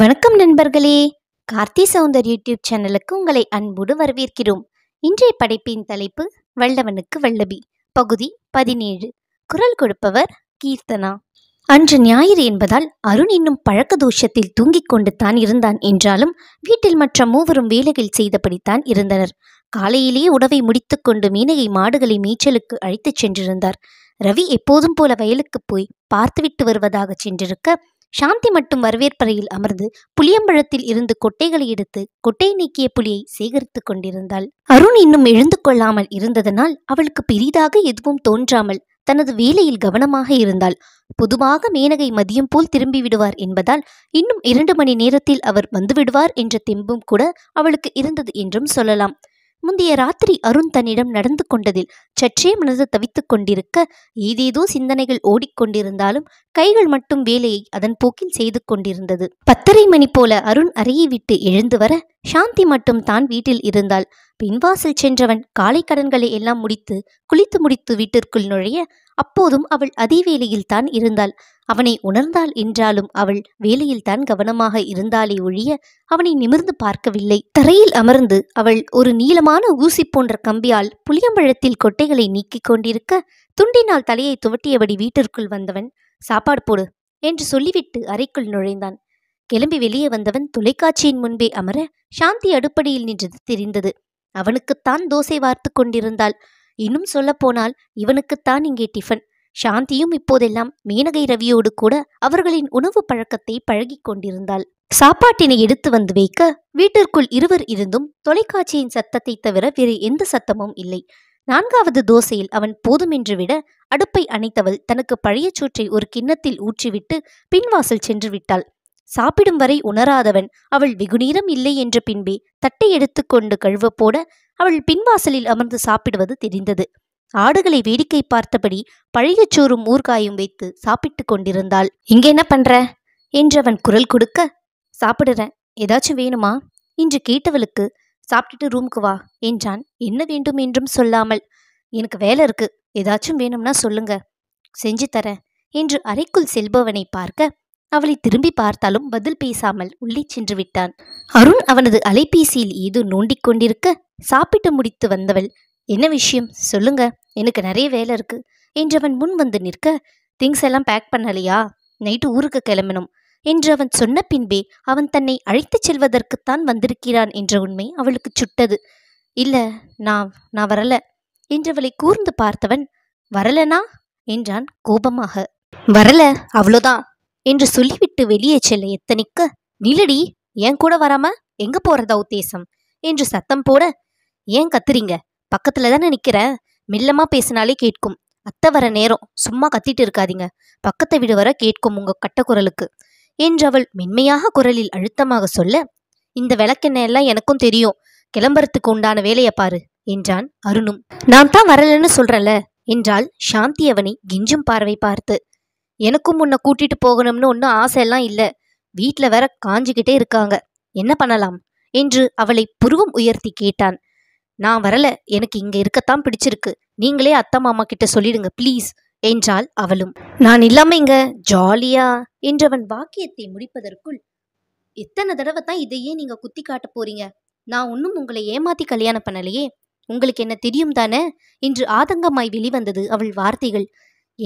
வணக்கம் நண்பர்களே கார்த்தி சவுந்தர் யூடியூப் சேனலுக்கு உங்களை அன்போடு வரவேற்கிறோம் இன்றைய படைப்பின் தலைப்பு வல்லவனுக்கு வல்லபி பகுதி பதினேழு குரல் கொடுப்பவர் கீர்த்தனா அன்று ஞாயிறு என்பதால் அருண் இன்னும் பழக்க தோஷத்தில் தூங்கிக் கொண்டு தான் இருந்தான் என்றாலும் வீட்டில் மற்ற மூவரும் வேலைகள் செய்தபடித்தான் இருந்தனர் காலையிலேயே உடவை முடித்துக்கொண்டு மீனகை மாடுகளை மேய்ச்சலுக்கு அழைத்துச் சென்றிருந்தார் ரவி எப்போதும் போல வயலுக்கு போய் பார்த்துவிட்டு வருவதாக சென்றிருக்க சாந்தி மட்டும் வரவேற்பறையில் அமர்ந்து புளியம்பழத்தில் இருந்து கொட்டைகளை எடுத்து கொட்டை நீக்கிய புலியை சேகரித்து கொண்டிருந்தாள் அருண் இன்னும் எழுந்து கொள்ளாமல் இருந்ததனால் அவளுக்கு பெரிதாக எதுவும் தோன்றாமல் தனது வேலையில் கவனமாக இருந்தாள் பொதுவாக மேனகை மதியம் போல் திரும்பி விடுவார் என்பதால் இன்னும் இரண்டு மணி நேரத்தில் அவர் வந்துவிடுவார் என்ற தெம்பும் கூட அவளுக்கு இருந்தது என்றும் சொல்லலாம் முந்தைய ராத்திரி அருண் தன்னிடம் நடந்து கொண்டதில் சற்றே மனது தவித்துக் கொண்டிருக்க ஏதேதோ சிந்தனைகள் ஓடிக்கொண்டிருந்தாலும் கைகள் மட்டும் வேலையை அதன் போக்கில் செய்து கொண்டிருந்தது பத்தரை மணி போல அருண் அறையை விட்டு எழுந்து வர சாந்தி மட்டும் தான் வீட்டில் இருந்தால் பின்வாசல் சென்றவன் காலை கடன்களை எல்லாம் முடித்து குளித்து முடித்து வீட்டிற்குள் நுழைய அப்போதும் அவள் அதே வேலையில் தான் இருந்தாள் அவனை உணர்ந்தாள் என்றாலும் அவள் வேலையில் தான் கவனமாக இருந்தாலே ஒழிய அவனை நிமிர்ந்து பார்க்கவில்லை தரையில் அமர்ந்து அவள் ஒரு நீளமான ஊசி போன்ற கம்பியால் புளியம்பழத்தில் கொட்டைகளை நீக்கிக் கொண்டிருக்க துண்டினால் தலையை துவட்டியபடி வீட்டிற்குள் வந்தவன் சாப்பாடு போடு என்று சொல்லிவிட்டு அறைக்குள் நுழைந்தான் கிளம்பி வெளியே வந்தவன் தொலைக்காட்சியின் முன்பே அமர சாந்தி அடுப்படியில் நின்றது தெரிந்தது அவனுக்குத்தான் தோசை வார்த்து கொண்டிருந்தாள் இன்னும் சொல்லப்போனால் இவனுக்குத்தான் இங்கே டிஃபன் சாந்தியும் இப்போதெல்லாம் மீனகை ரவியோடு கூட அவர்களின் உணவு பழக்கத்தை பழகி கொண்டிருந்தாள் சாப்பாட்டினை எடுத்து வந்து வைக்க வீட்டிற்குள் இருவர் இருந்தும் தொலைக்காட்சியின் சத்தத்தை தவிர வேறு எந்த சத்தமும் இல்லை நான்காவது தோசையில் அவன் போதுமென்று விட அடுப்பை அணைத்தவள் தனக்கு பழைய சூற்றை ஒரு கிண்ணத்தில் ஊற்றிவிட்டு பின்வாசல் சென்று விட்டாள் சாப்பிடும் வரை உணராதவன் அவள் வெகுநீரம் இல்லை என்ற பின்பே தட்டை எடுத்துக்கொண்டு கழுவ போட அவள் பின்வாசலில் அமர்ந்து சாப்பிடுவது தெரிந்தது ஆடுகளை வேடிக்கை பார்த்தபடி பழைய சோறும் ஊர்காயும் வைத்து சாப்பிட்டு கொண்டிருந்தாள் இங்க என்ன பண்ற அவன் குரல் கொடுக்க சாப்பிடுறேன் ஏதாச்சும் வேணுமா என்று கேட்டவளுக்கு சாப்பிட்டுட்டு ரூமுக்கு வா என்றான் என்ன வேண்டும் என்றும் சொல்லாமல் எனக்கு வேலை இருக்கு ஏதாச்சும் வேணும்னா சொல்லுங்க செஞ்சு தரேன் என்று அறைக்குள் செல்பவனை பார்க்க அவளை திரும்பி பார்த்தாலும் பதில் பேசாமல் உள்ளே சென்று விட்டான் அருண் அவனது அலைபேசியில் ஏதோ நோண்டிக் கொண்டிருக்க சாப்பிட்டு முடித்து வந்தவள் என்ன விஷயம் சொல்லுங்க எனக்கு நிறைய வேலை இருக்கு என்றவன் முன் வந்து நிற்க திங்ஸ் எல்லாம் பேக் பண்ணலையா நைட்டு ஊருக்கு கிளம்பணும் என்று அவன் சொன்ன பின்பே அவன் தன்னை அழைத்துச் செல்வதற்குத்தான் வந்திருக்கிறான் என்ற உண்மை அவளுக்கு சுட்டது இல்ல நான் நான் வரல என்றவளை கூர்ந்து பார்த்தவன் வரலனா என்றான் கோபமாக வரல அவ்வளோதான் என்று சொல்லிவிட்டு வெளியே செல்ல எத்தனைக்கு நிலடி ஏன் கூட வராம எங்க போறதா உத்தேசம் என்று சத்தம் போட ஏன் கத்துறீங்க பக்கத்தில் தானே நிற்கிறேன் மில்லமாக பேசினாலே கேட்கும் அத்தை வர நேரம் சும்மா கத்திட்டு இருக்காதீங்க பக்கத்தை வீடு வர கேட்கும் உங்கள் கட்டக்குரலுக்கு அவள் மென்மையாக குரலில் அழுத்தமாக சொல்ல இந்த எல்லாம் எனக்கும் தெரியும் கிளம்புறதுக்கு உண்டான வேலையை பாரு என்றான் அருணும் நான் தான் வரலன்னு சொல்றல என்றாள் சாந்தி அவனை கெஞ்சும் பார்வை பார்த்து எனக்கும் உன்னை கூட்டிட்டு போகணும்னு ஒன்றும் ஆசையெல்லாம் இல்லை வீட்டில் வேற காஞ்சிக்கிட்டே இருக்காங்க என்ன பண்ணலாம் என்று அவளை புருவம் உயர்த்தி கேட்டான் நான் வரல எனக்கு இங்கே இருக்கத்தான் பிடிச்சிருக்கு நீங்களே அத்தா மாமா கிட்ட சொல்லிடுங்க ப்ளீஸ் என்றாள் அவளும் நான் இல்லாம இங்க ஜாலியா என்றவன் வாக்கியத்தை முடிப்பதற்குள் எத்தனை தடவை தான் இதையே நீங்க குத்தி காட்ட போறீங்க நான் ஒன்றும் உங்களை ஏமாத்தி கல்யாணம் பண்ணலையே உங்களுக்கு என்ன தெரியும் தானே என்று ஆதங்கமாய் வெளிவந்தது அவள் வார்த்தைகள்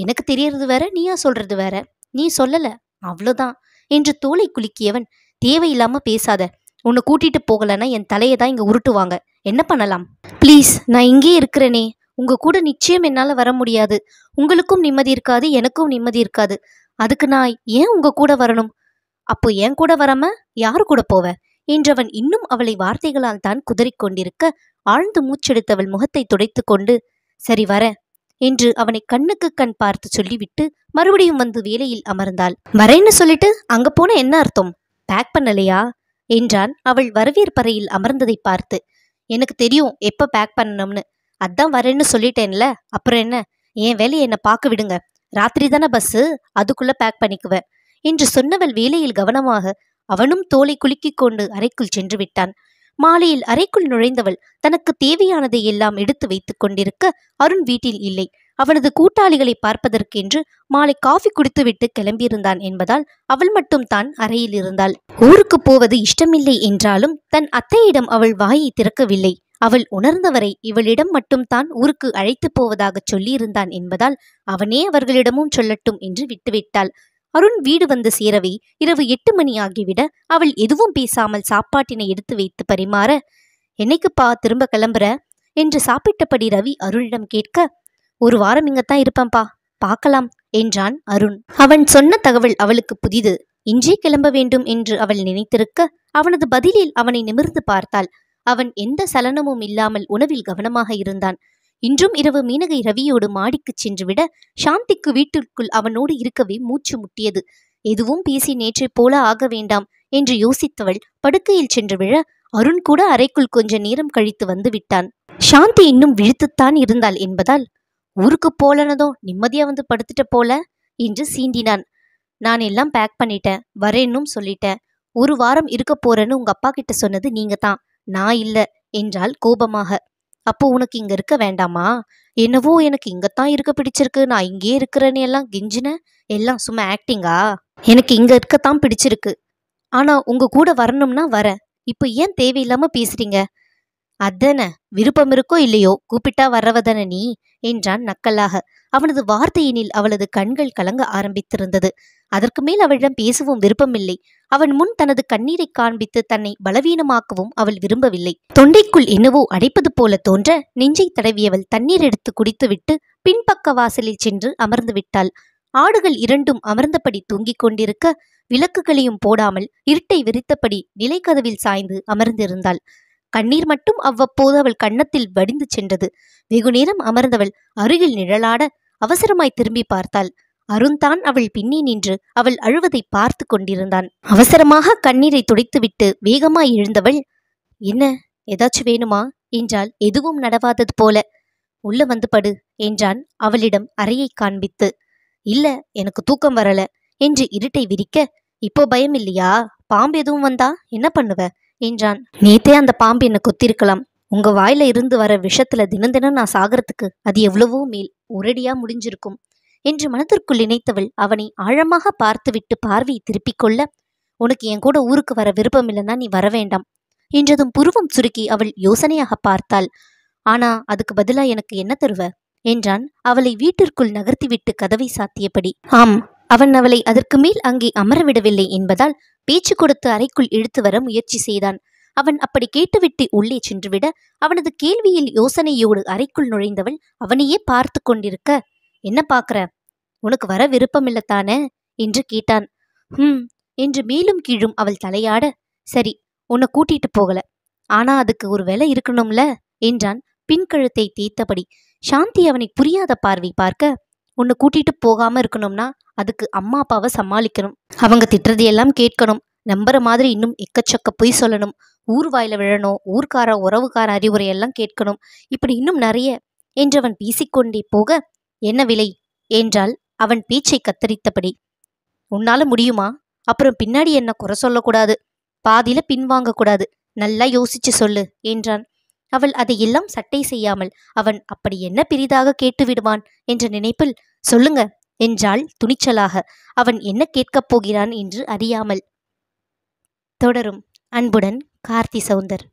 எனக்கு தெரியறது வேற நீயா சொல்றது வேற நீ சொல்லல அவ்வளோதான் என்று தோலை குலுக்கியவன் தேவையில்லாம பேசாத உன்னை கூட்டிகிட்டு போகலைன்னா என் தலையை தான் இங்கே உருட்டுவாங்க என்ன பண்ணலாம் ப்ளீஸ் நான் இங்கே இருக்கிறேனே உங்கள் கூட நிச்சயம் என்னால் வர முடியாது உங்களுக்கும் நிம்மதி இருக்காது எனக்கும் நிம்மதி இருக்காது அதுக்கு நான் ஏன் உங்கள் கூட வரணும் அப்போ ஏன் கூட வராம யார் கூட போவேன் என்றவன் இன்னும் அவளை வார்த்தைகளால் தான் குதறிக்கொண்டிருக்க ஆழ்ந்து மூச்செடுத்தவள் முகத்தை துடைத்து கொண்டு சரி வர என்று அவனை கண்ணுக்கு கண் பார்த்து சொல்லிவிட்டு மறுபடியும் வந்து வேலையில் அமர்ந்தாள் வரேன்னு சொல்லிட்டு அங்க போன என்ன அர்த்தம் பேக் பண்ணலையா என்றான் அவள் வரவேற்பறையில் அமர்ந்ததை பார்த்து எனக்கு தெரியும் எப்போ பேக் பண்ணணும்னு அதான் வரேன்னு சொல்லிட்டேன்ல அப்புறம் என்ன என் வேலையை என்னை பார்க்க விடுங்க ராத்திரி தானே பஸ்ஸு அதுக்குள்ளே பேக் பண்ணிக்குவேன் என்று சொன்னவள் வேலையில் கவனமாக அவனும் தோலை குலுக்கிக் கொண்டு அறைக்குள் சென்று விட்டான் மாலையில் அறைக்குள் நுழைந்தவள் தனக்கு தேவையானதை எல்லாம் எடுத்து வைத்துக் கொண்டிருக்க அருண் வீட்டில் இல்லை அவனது கூட்டாளிகளை பார்ப்பதற்கென்று மாலை காஃபி குடித்துவிட்டு கிளம்பியிருந்தான் என்பதால் அவள் மட்டும் தான் அறையில் இருந்தாள் ஊருக்கு போவது இஷ்டமில்லை என்றாலும் தன் அத்தையிடம் அவள் வாயை திறக்கவில்லை அவள் உணர்ந்தவரை இவளிடம் மட்டும் தான் ஊருக்கு அழைத்து போவதாக சொல்லியிருந்தான் என்பதால் அவனே அவர்களிடமும் சொல்லட்டும் என்று விட்டுவிட்டாள் அருண் வீடு வந்து சேரவே இரவு எட்டு மணி ஆகிவிட அவள் எதுவும் பேசாமல் சாப்பாட்டினை எடுத்து வைத்து பரிமாற என்னைக்குப்பா திரும்ப கிளம்புற என்று சாப்பிட்டபடி ரவி அருளிடம் கேட்க ஒரு வாரம் இங்கத்தான் இருப்பேன்பா பார்க்கலாம் என்றான் அருண் அவன் சொன்ன தகவல் அவளுக்கு புதிது இன்றே கிளம்ப வேண்டும் என்று அவள் நினைத்திருக்க அவனது பதிலில் அவனை நிமிர்ந்து பார்த்தாள் அவன் எந்த சலனமும் இல்லாமல் உணவில் கவனமாக இருந்தான் இன்றும் இரவு மீனகை ரவியோடு மாடிக்குச் சென்றுவிட சாந்திக்கு வீட்டிற்குள் அவனோடு இருக்கவே மூச்சு முட்டியது எதுவும் பேசி நேற்றை போல ஆக வேண்டாம் என்று யோசித்தவள் படுக்கையில் சென்று விழ அருண் கூட அறைக்குள் கொஞ்ச நேரம் கழித்து வந்து விட்டான் சாந்தி இன்னும் விழுத்துத்தான் இருந்தாள் என்பதால் ஊருக்கு போலனதும் நிம்மதியாக வந்து படுத்துட்ட போல என்று சீண்டினான் நான் எல்லாம் பேக் பண்ணிட்டேன் வரேன்னும் சொல்லிட்டேன் ஒரு வாரம் இருக்க போறேன்னு உங்க அப்பா கிட்ட சொன்னது நீங்க தான் நான் இல்லை என்றால் கோபமாக அப்போ உனக்கு இங்க இருக்க வேண்டாமா என்னவோ எனக்கு இங்கத்தான் இருக்க பிடிச்சிருக்கு நான் இங்கே இருக்கிறேன்னு எல்லாம் கெஞ்சின எல்லாம் சும்மா ஆக்டிங்கா எனக்கு இங்க இருக்கத்தான் பிடிச்சிருக்கு ஆனா உங்க கூட வரணும்னா வரேன் இப்போ ஏன் தேவையில்லாம பேசுறீங்க அதன விருப்பம் இருக்கோ இல்லையோ கூப்பிட்டா வர்றவதன நீ என்றான் நக்கலாக அவனது வார்த்தையினில் அவளது கண்கள் கலங்க ஆரம்பித்திருந்தது அதற்கு மேல் அவளிடம் பேசவும் விருப்பமில்லை அவன் முன் தனது கண்ணீரை காண்பித்து தன்னை பலவீனமாக்கவும் அவள் விரும்பவில்லை தொண்டைக்குள் என்னவோ அடைப்பது போல தோன்ற நெஞ்சை தடவியவள் தண்ணீர் எடுத்து குடித்துவிட்டு பின்பக்க வாசலில் சென்று அமர்ந்து விட்டாள் ஆடுகள் இரண்டும் அமர்ந்தபடி தூங்கிக் கொண்டிருக்க விளக்குகளையும் போடாமல் இருட்டை விரித்தபடி நிலைக்கதவில் சாய்ந்து அமர்ந்திருந்தாள் கண்ணீர் மட்டும் அவ்வப்போது அவள் கன்னத்தில் வடிந்து சென்றது வெகுநேரம் அமர்ந்தவள் அருகில் நிழலாட அவசரமாய் திரும்பி பார்த்தாள் அருண்தான் அவள் பின்னே நின்று அவள் அழுவதை பார்த்து கொண்டிருந்தான் அவசரமாக கண்ணீரை துடைத்துவிட்டு வேகமாய் எழுந்தவள் என்ன ஏதாச்சும் வேணுமா என்றால் எதுவும் நடவாதது போல உள்ள வந்து படு என்றான் அவளிடம் அறையை காண்பித்து இல்ல எனக்கு தூக்கம் வரல என்று இருட்டை விரிக்க இப்போ பயம் இல்லையா பாம்பு எதுவும் வந்தா என்ன பண்ணுவ என்றான் நேத்தே அந்த பாம்பு என்னை கொத்திருக்கலாம் உங்க வாயில இருந்து வர விஷத்துல தினம் தினம் நான் சாகிறதுக்கு அது எவ்வளவோ மேல் ஒரடியா முடிஞ்சிருக்கும் என்று மனதிற்குள் நினைத்தவள் அவனை ஆழமாக பார்த்துவிட்டு பார்வையை திருப்பிக் கொள்ள உனக்கு என் கூட ஊருக்கு வர விருப்பம் இல்லைன்னா நீ வர வேண்டாம் என்றதும் புருவம் சுருக்கி அவள் யோசனையாக பார்த்தாள் ஆனா அதுக்கு பதிலா எனக்கு என்ன தருவ என்றான் அவளை வீட்டிற்குள் நகர்த்திவிட்டு கதவை சாத்தியபடி ஆம் அவன் அவளை அதற்கு மேல் அங்கே அமரவிடவில்லை என்பதால் பேச்சு கொடுத்து அறைக்குள் இழுத்து வர முயற்சி செய்தான் அவன் அப்படி கேட்டுவிட்டு உள்ளே சென்றுவிட அவனது கேள்வியில் யோசனையோடு அறைக்குள் நுழைந்தவள் அவனையே பார்த்து கொண்டிருக்க என்ன பார்க்கற உனக்கு வர விருப்பமில்லத்தானே என்று கேட்டான் ஹம் என்று மேலும் கீழும் அவள் தலையாட சரி உன்னை கூட்டிட்டு போகல ஆனா அதுக்கு ஒரு வேலை இருக்கணும்ல என்றான் பின்கழுத்தை தேய்த்தபடி சாந்தி அவனை புரியாத பார்வை பார்க்க உன்னை கூட்டிட்டு போகாம இருக்கணும்னா அதுக்கு அம்மா அப்பாவை சமாளிக்கணும் அவங்க திட்டுறதையெல்லாம் கேட்கணும் நம்புற மாதிரி இன்னும் எக்கச்சக்க பொய் சொல்லணும் ஊர் வாயில விழணும் ஊர்க்கார உறவுக்கார அறிவுரை எல்லாம் கேட்கணும் இப்படி இன்னும் நிறைய என்றவன் பேசிக்கொண்டே போக என்ன விலை என்றால் அவன் பேச்சை கத்தரித்தபடி உன்னால முடியுமா அப்புறம் பின்னாடி என்ன குறை சொல்லக்கூடாது பாதியில பின்வாங்கக்கூடாது நல்லா யோசிச்சு சொல்லு என்றான் அவள் அதையெல்லாம் சட்டை செய்யாமல் அவன் அப்படி என்ன பெரிதாக கேட்டு விடுவான் என்ற நினைப்பில் சொல்லுங்க என்றாள் துணிச்சலாக அவன் என்ன கேட்கப் போகிறான் என்று அறியாமல் தொடரும் அன்புடன் கார்த்தி சவுந்தர்